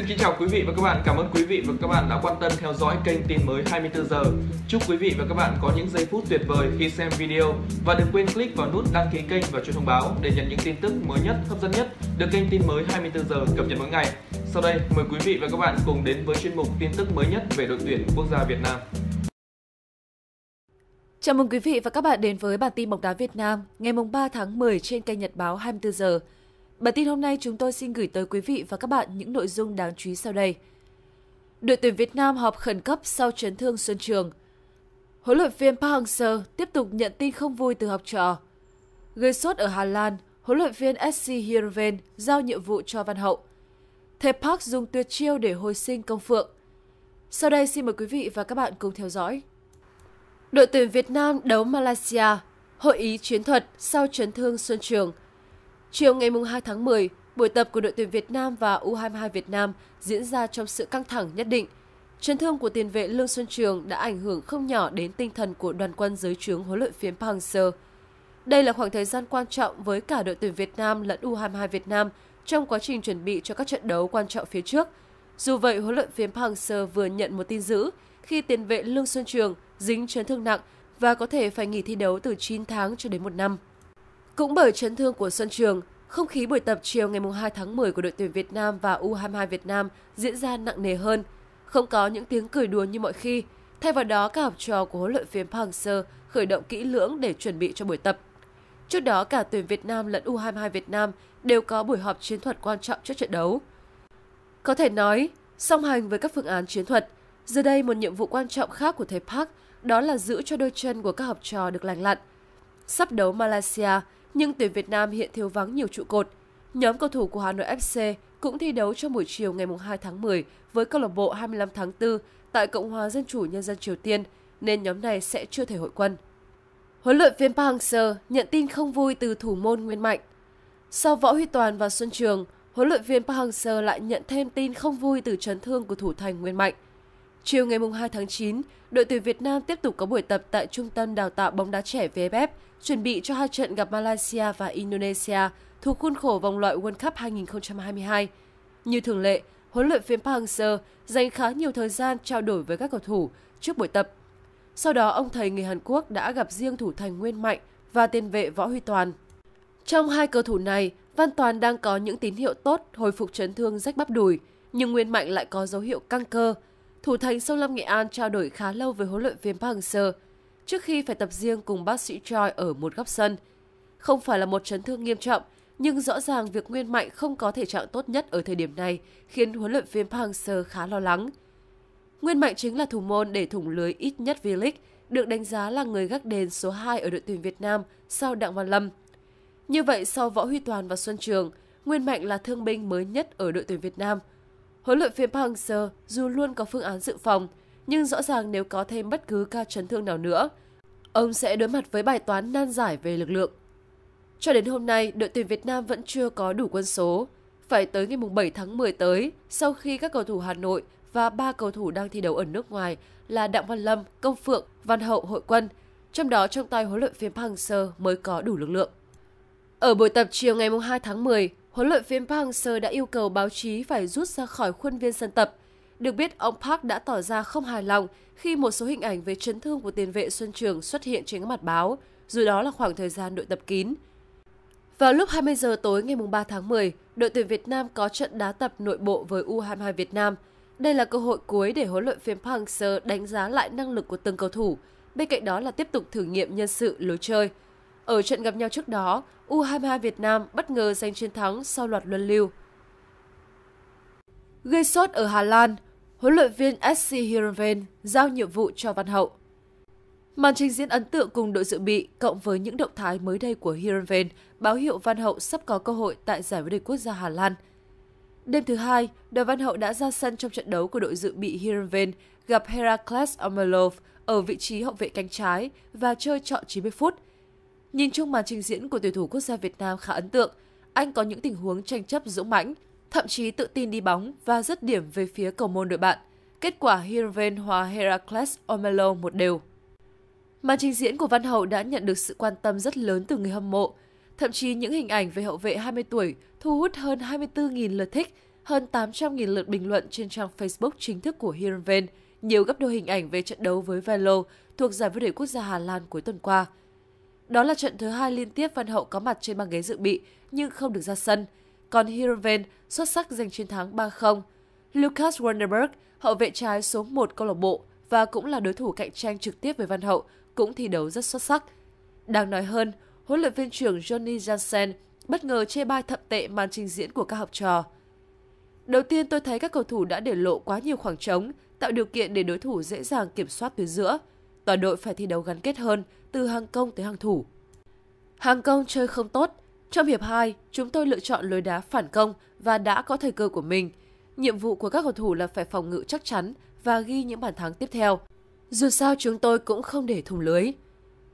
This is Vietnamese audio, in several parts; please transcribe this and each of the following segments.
Xin kính chào quý vị và các bạn. Cảm ơn quý vị và các bạn đã quan tâm theo dõi kênh tin mới 24 giờ. Chúc quý vị và các bạn có những giây phút tuyệt vời khi xem video và đừng quên click vào nút đăng ký kênh và chuông thông báo để nhận những tin tức mới nhất, hấp dẫn nhất được kênh tin mới 24 giờ cập nhật mỗi ngày. Sau đây, mời quý vị và các bạn cùng đến với chuyên mục tin tức mới nhất về đội tuyển quốc gia Việt Nam. Chào mừng quý vị và các bạn đến với bản tin bóng đá Việt Nam ngày 3 tháng 10 trên kênh Nhật báo 24 giờ. Bản tin hôm nay chúng tôi xin gửi tới quý vị và các bạn những nội dung đáng chú ý sau đây. Đội tuyển Việt Nam họp khẩn cấp sau chấn thương Xuân Trường. Huấn luyện viên Park Hang-seo tiếp tục nhận tin không vui từ học trò. Gây sốt ở Hà Lan, huấn luyện viên SC Heerenveen giao nhiệm vụ cho Văn Hậu. Thầy Park dùng tuyệt chiêu để hồi sinh công phượng. Sau đây xin mời quý vị và các bạn cùng theo dõi. Đội tuyển Việt Nam đấu Malaysia, hội ý chiến thuật sau chấn thương Xuân Trường – Chiều ngày 2 tháng 10, buổi tập của đội tuyển Việt Nam và U22 Việt Nam diễn ra trong sự căng thẳng nhất định. Chấn thương của tiền vệ Lương Xuân Trường đã ảnh hưởng không nhỏ đến tinh thần của đoàn quân dưới trướng huấn luyện viên Park Hang-seo. Đây là khoảng thời gian quan trọng với cả đội tuyển Việt Nam lẫn U22 Việt Nam trong quá trình chuẩn bị cho các trận đấu quan trọng phía trước. Dù vậy, huấn luyện viên Park Hang-seo vừa nhận một tin dữ khi tiền vệ Lương Xuân Trường dính chấn thương nặng và có thể phải nghỉ thi đấu từ 9 tháng cho đến 1 năm. Cũng bởi chấn thương của Xuân Trường, không khí buổi tập chiều ngày 2 tháng 10 của đội tuyển Việt Nam và U22 Việt Nam diễn ra nặng nề hơn. Không có những tiếng cười đùa như mọi khi, thay vào đó các học trò của huấn luyện viên Park Hang-seo khởi động kỹ lưỡng để chuẩn bị cho buổi tập. Trước đó cả tuyển Việt Nam lẫn U22 Việt Nam đều có buổi họp chiến thuật quan trọng trước trận đấu. Có thể nói, song hành với các phương án chiến thuật, giờ đây một nhiệm vụ quan trọng khác của thầy Park đó là giữ cho đôi chân của các học trò được lành lặn. Sắp đấu Malaysia, nhưng tuyển Việt Nam hiện thiếu vắng nhiều trụ cột. Nhóm cầu thủ của Hà Nội FC cũng thi đấu trong buổi chiều ngày 2 tháng 10 với câu lạc bộ 25 tháng 4 tại Cộng hòa Dân chủ Nhân dân Triều Tiên, nên nhóm này sẽ chưa thể hội quân. Huấn luyện viên Park Hang-seo nhận tin không vui từ thủ môn Nguyên Mạnh. Sau Võ Huy Toàn và Xuân Trường, huấn luyện viên Park Hang-seo lại nhận thêm tin không vui từ chấn thương của thủ thành Nguyên Mạnh. Chiều ngày 2 tháng 9, đội tuyển Việt Nam tiếp tục có buổi tập tại Trung tâm Đào tạo bóng đá trẻ VFF chuẩn bị cho hai trận gặp Malaysia và Indonesia thuộc khuôn khổ vòng loại World Cup 2022. Như thường lệ, huấn luyện viên Park Hang-seo dành khá nhiều thời gian trao đổi với các cầu thủ trước buổi tập. Sau đó, ông thầy người Hàn Quốc đã gặp riêng thủ thành Nguyên Mạnh và tiền vệ Võ Huy Toàn. Trong hai cầu thủ này, Văn Toàn đang có những tín hiệu tốt hồi phục chấn thương rách bắp đùi, nhưng Nguyên Mạnh lại có dấu hiệu căng cơ. Thủ thành Sông Lam Nghệ An trao đổi khá lâu với huấn luyện viên Park Hang-seo trước khi phải tập riêng cùng bác sĩ Choi ở một góc sân. Không phải là một chấn thương nghiêm trọng, nhưng rõ ràng việc Nguyên Mạnh không có thể trạng tốt nhất ở thời điểm này khiến huấn luyện viên Park Hang-seo khá lo lắng. Nguyên Mạnh chính là thủ môn để thủng lưới ít nhất V-League, được đánh giá là người gác đền số 2 ở đội tuyển Việt Nam sau Đặng Văn Lâm. Như vậy, sau Võ Huy Toàn và Xuân Trường, Nguyên Mạnh là thương binh mới nhất ở đội tuyển Việt Nam. Huấn luyện viên Park Hang-seo dù luôn có phương án dự phòng – nhưng rõ ràng nếu có thêm bất cứ ca chấn thương nào nữa, ông sẽ đối mặt với bài toán nan giải về lực lượng. Cho đến hôm nay, đội tuyển Việt Nam vẫn chưa có đủ quân số. Phải tới ngày 7 tháng 10 tới, sau khi các cầu thủ Hà Nội và ba cầu thủ đang thi đấu ở nước ngoài là Đặng Văn Lâm, Công Phượng, Văn Hậu, Hội Quân, trong đó trong tay huấn luyện viên Park Hang-seo mới có đủ lực lượng. Ở buổi tập chiều ngày 2 tháng 10, huấn luyện viên Park Hang-seo đã yêu cầu báo chí phải rút ra khỏi khuôn viên sân tập được biết, ông Park đã tỏ ra không hài lòng khi một số hình ảnh về chấn thương của tiền vệ Xuân Trường xuất hiện trên các mặt báo, dù đó là khoảng thời gian đội tập kín. Vào lúc 20 giờ tối ngày 3 tháng 10, đội tuyển Việt Nam có trận đá tập nội bộ với U22 Việt Nam. Đây là cơ hội cuối để huấn luyện viên Park Hang-seo đánh giá lại năng lực của từng cầu thủ, bên cạnh đó là tiếp tục thử nghiệm nhân sự lối chơi. Ở trận gặp nhau trước đó, U22 Việt Nam bất ngờ giành chiến thắng sau loạt luân lưu. Gây sốt ở Hà Lan, huấn luyện viên SC Heerenveen giao nhiệm vụ cho Văn Hậu. Màn trình diễn ấn tượng cùng đội dự bị cộng với những động thái mới đây của Heerenveen báo hiệu Văn Hậu sắp có cơ hội tại giải vô địch quốc gia Hà Lan. Đêm thứ hai, đội Văn Hậu đã ra sân trong trận đấu của đội dự bị Heerenveen gặp Heracles Almelo ở vị trí hậu vệ cánh trái và chơi trọn 90 phút. Nhìn chung màn trình diễn của tuyển thủ quốc gia Việt Nam khá ấn tượng, anh có những tình huống tranh chấp dũng mãnh, thậm chí tự tin đi bóng và dứt điểm về phía cầu môn đội bạn. Kết quả Hirven hòa Heracles Omelo một đều. Màn trình diễn của Văn Hậu đã nhận được sự quan tâm rất lớn từ người hâm mộ. Thậm chí những hình ảnh về hậu vệ 20 tuổi thu hút hơn 24.000 lượt thích, hơn 800.000 lượt bình luận trên trang Facebook chính thức của Hirven, nhiều gấp đôi hình ảnh về trận đấu với Velo thuộc giải vô địch quốc gia Hà Lan cuối tuần qua. Đó là trận thứ hai liên tiếp Văn Hậu có mặt trên băng ghế dự bị nhưng không được ra sân – còn Hiroven xuất sắc giành chiến thắng 3-0. Lucas Warnerberg, hậu vệ trái số 1 câu lạc bộ và cũng là đối thủ cạnh tranh trực tiếp với Văn Hậu, cũng thi đấu rất xuất sắc. Đáng nói hơn, huấn luyện viên trưởng Johnny Jansen bất ngờ chê bai thậm tệ màn trình diễn của các học trò. Đầu tiên tôi thấy các cầu thủ đã để lộ quá nhiều khoảng trống, tạo điều kiện để đối thủ dễ dàng kiểm soát tuyến giữa. Toàn đội phải thi đấu gắn kết hơn, từ hàng công tới hàng thủ. Hàng công chơi không tốt, trong hiệp 2, chúng tôi lựa chọn lối đá phản công và đã có thời cơ của mình. Nhiệm vụ của các cầu thủ là phải phòng ngự chắc chắn và ghi những bàn thắng tiếp theo. Dù sao chúng tôi cũng không để thủng lưới.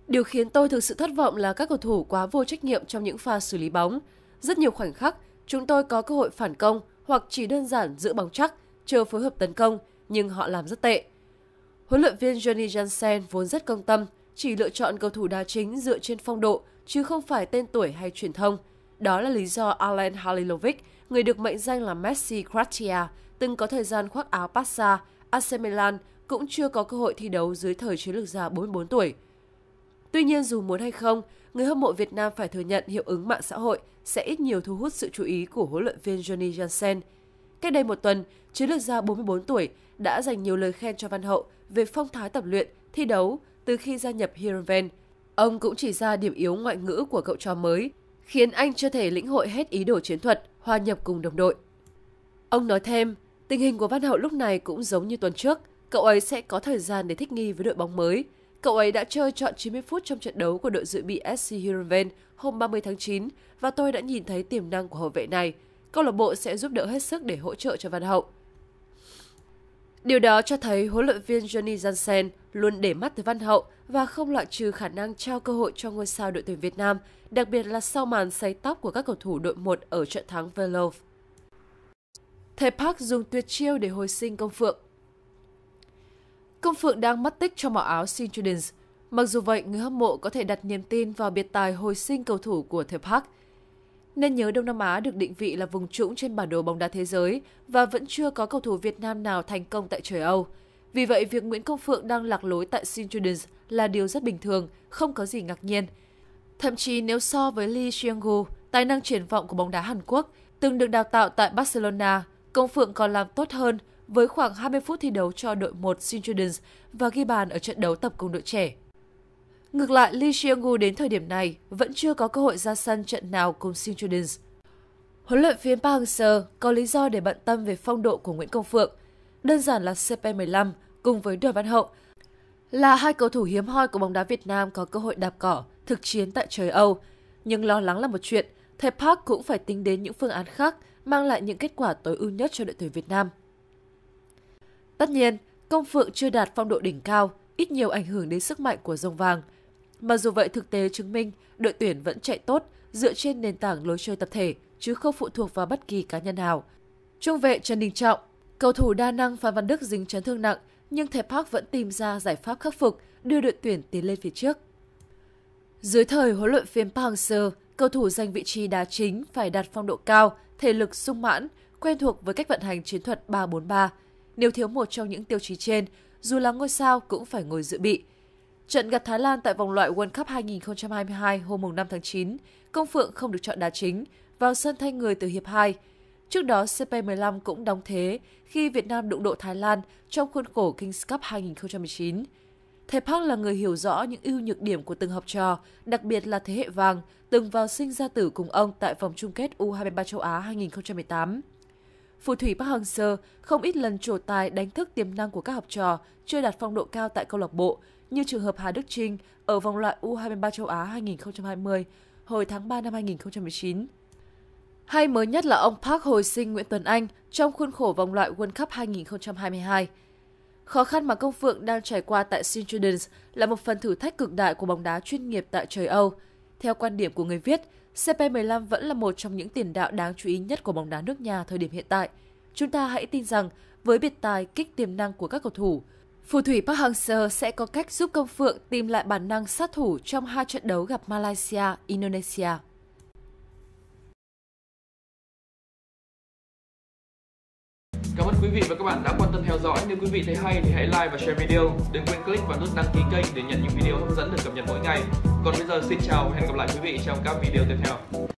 Điều khiến tôi thực sự thất vọng là các cầu thủ quá vô trách nhiệm trong những pha xử lý bóng. Rất nhiều khoảnh khắc, chúng tôi có cơ hội phản công hoặc chỉ đơn giản giữ bóng chắc, chờ phối hợp tấn công, nhưng họ làm rất tệ. Huấn luyện viên Johnny Jansen vốn rất công tâm, chỉ lựa chọn cầu thủ đá chính dựa trên phong độ, chứ không phải tên tuổi hay truyền thông. Đó là lý do Alan Halilovic, người được mệnh danh là Messi Croatia, từng có thời gian khoác áo Barca, AC Milan cũng chưa có cơ hội thi đấu dưới thời chiến lược gia 44 tuổi. Tuy nhiên dù muốn hay không, người hâm mộ Việt Nam phải thừa nhận hiệu ứng mạng xã hội sẽ ít nhiều thu hút sự chú ý của huấn luyện viên Johnny Jansen. Cách đây một tuần, chiến lược gia 44 tuổi đã dành nhiều lời khen cho Văn Hậu về phong thái tập luyện, thi đấu từ khi gia nhập Heerenveen – Ông cũng chỉ ra điểm yếu ngoại ngữ của cậu trò mới, khiến anh chưa thể lĩnh hội hết ý đồ chiến thuật, hòa nhập cùng đồng đội. Ông nói thêm, tình hình của Văn Hậu lúc này cũng giống như tuần trước, cậu ấy sẽ có thời gian để thích nghi với đội bóng mới. Cậu ấy đã chơi trọn 90 phút trong trận đấu của đội dự bị SC Heerenveen hôm 30 tháng 9 và tôi đã nhìn thấy tiềm năng của hậu vệ này. Câu lạc bộ sẽ giúp đỡ hết sức để hỗ trợ cho Văn Hậu. Điều đó cho thấy huấn luyện viên Johnny Jansen luôn để mắt tới Văn Hậu và không loại trừ khả năng trao cơ hội cho ngôi sao đội tuyển Việt Nam, đặc biệt là sau màn sấy tóc của các cầu thủ đội 1 ở trận thắng Velov. Thầy Park dùng tuyệt chiêu để hồi sinh Công Phượng Công Phượng đang mất tích trong màu áo Sintudins. Mặc dù vậy, người hâm mộ có thể đặt niềm tin vào biệt tài hồi sinh cầu thủ của thầy Park – nên nhớ Đông Nam Á được định vị là vùng trũng trên bản đồ bóng đá thế giới và vẫn chưa có cầu thủ Việt Nam nào thành công tại trời Âu. Vì vậy, việc Nguyễn Công Phượng đang lạc lối tại St. Julian's là điều rất bình thường, không có gì ngạc nhiên. Thậm chí nếu so với Lee Seung-gu, tài năng triển vọng của bóng đá Hàn Quốc, từng được đào tạo tại Barcelona, Công Phượng còn làm tốt hơn với khoảng 20 phút thi đấu cho đội 1 St. Julian's và ghi bàn ở trận đấu tập cùng đội trẻ Ngược lại, Lee Chiang-gu đến thời điểm này vẫn chưa có cơ hội ra sân trận nào cùng Shin Chudins. Huấn luyện viên Park Hang-seo có lý do để bận tâm về phong độ của Nguyễn Công Phượng, đơn giản là CP15 cùng với Đoàn Văn Hậu là hai cầu thủ hiếm hoi của bóng đá Việt Nam có cơ hội đạp cỏ, thực chiến tại trời Âu. Nhưng lo lắng là một chuyện, thầy Park cũng phải tính đến những phương án khác mang lại những kết quả tối ưu nhất cho đội tuyển Việt Nam. Tất nhiên, Công Phượng chưa đạt phong độ đỉnh cao, ít nhiều ảnh hưởng đến sức mạnh của rồng vàng – Mặc dù vậy thực tế chứng minh đội tuyển vẫn chạy tốt dựa trên nền tảng lối chơi tập thể chứ không phụ thuộc vào bất kỳ cá nhân nào. Trung vệ Trần Đình Trọng, cầu thủ đa năng Phan Văn Đức dính chấn thương nặng nhưng thầy Park vẫn tìm ra giải pháp khắc phục đưa đội tuyển tiến lên phía trước. Dưới thời huấn luyện viên Park Hang-seo, cầu thủ giành vị trí đá chính phải đạt phong độ cao, thể lực sung mãn, quen thuộc với cách vận hành chiến thuật 3-4-3. Nếu thiếu một trong những tiêu chí trên, dù là ngôi sao cũng phải ngồi dự bị – Trận gặp Thái Lan tại vòng loại World Cup 2022 hôm 5 tháng 9, Công Phượng không được chọn đá chính, vào sân thay người từ hiệp 2. Trước đó, CP15 cũng đóng thế khi Việt Nam đụng độ Thái Lan trong khuôn khổ Kings Cup 2019. Thầy Park là người hiểu rõ những ưu nhược điểm của từng học trò, đặc biệt là thế hệ vàng, từng vào sinh ra tử cùng ông tại vòng chung kết U23 châu Á 2018. Phù thủy Park Hang-seo không ít lần trổ tài đánh thức tiềm năng của các học trò chưa đạt phong độ cao tại câu lạc bộ, như trường hợp Hà Đức Trinh ở vòng loại U23 châu Á 2020 hồi tháng 3 năm 2019. Hay mới nhất là ông Park hồi sinh Nguyễn Tuấn Anh trong khuôn khổ vòng loại World Cup 2022. Khó khăn mà công Phượng đang trải qua tại St. Judeans là một phần thử thách cực đại của bóng đá chuyên nghiệp tại trời Âu. Theo quan điểm của người viết, CP15 vẫn là một trong những tiền đạo đáng chú ý nhất của bóng đá nước nhà thời điểm hiện tại. Chúng ta hãy tin rằng với biệt tài kích tiềm năng của các cầu thủ, Phù thủy Park Hang-seo sẽ có cách giúp Công Phượng tìm lại bản năng sát thủ trong hai trận đấu gặp Malaysia, Indonesia. Cảm ơn quý vị và các bạn đã quan tâm theo dõi. Nếu quý vị thấy hay thì hãy like và share video. Đừng quên click vào nút đăng ký kênh để nhận những video hấp dẫn được cập nhật mỗi ngày. Còn bây giờ xin chào và hẹn gặp lại quý vị trong các video tiếp theo.